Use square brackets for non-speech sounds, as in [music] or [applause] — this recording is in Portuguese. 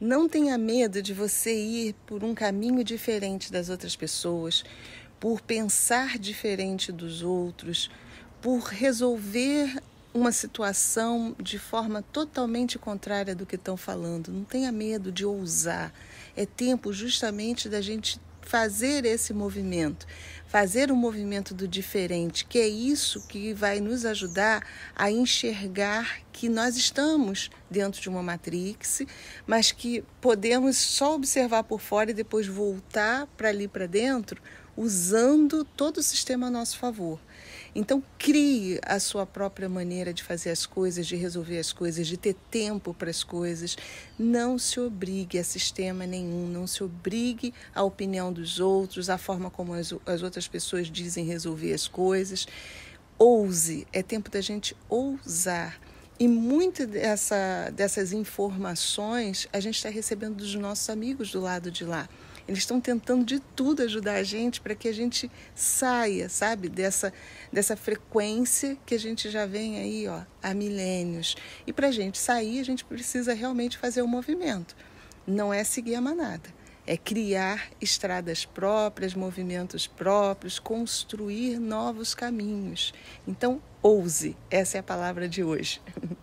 Não tenha medo de você ir por um caminho diferente das outras pessoas, por pensar diferente dos outros, por resolver uma situação de forma totalmente contrária do que estão falando. Não tenha medo de ousar. É tempo justamente da gente fazer esse movimento fazer o um movimento do diferente, que é isso que vai nos ajudar a enxergar que nós estamos dentro de uma matrix, mas que podemos só observar por fora e depois voltar para ali para dentro, usando todo o sistema a nosso favor. Então, crie a sua própria maneira de fazer as coisas, de resolver as coisas, de ter tempo para as coisas. Não se obrigue a sistema nenhum, não se obrigue à opinião dos outros, à forma como as, as outras outras pessoas dizem resolver as coisas. Ouse, é tempo da gente ousar. E muitas dessa, dessas informações a gente está recebendo dos nossos amigos do lado de lá. Eles estão tentando de tudo ajudar a gente para que a gente saia, sabe, dessa, dessa frequência que a gente já vem aí ó, há milênios. E para a gente sair, a gente precisa realmente fazer o um movimento. Não é seguir a manada é criar estradas próprias, movimentos próprios, construir novos caminhos. Então, ouse, essa é a palavra de hoje. [laughs]